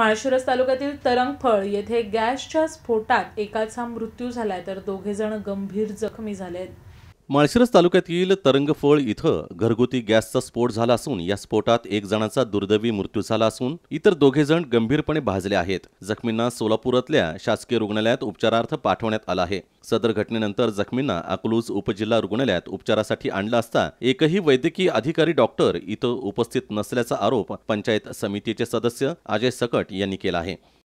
माळशिरस तालुक्यातील तरंगफळ येथे गॅसच्या स्फोटात एकाचा मृत्यू झालाय तर दोघे जण गंभीर जखमी झालेत माळशिरस तालुक्यातील तरंगफळ इथं घरगुती गॅसचा स्फोट झाला असून या स्फोटात एक जणाचा दुर्दैवी मृत्यू झाला असून इतर दोघे जण गंभीरपणे भाजले आहेत जखमींना सोलापुरातल्या शासकीय रुग्णालयात उपचारार्थ पाठवण्यात आला आहे सदर घटनेनंतर जखमींना अकलूज उपजिल्हा रुग्णालयात उपचारासाठी आणलं असता एकही वैद्यकीय अधिकारी डॉक्टर इथं उपस्थित नसल्याचा आरोप पंचायत समितीचे सदस्य अजय सकट यांनी केला आहे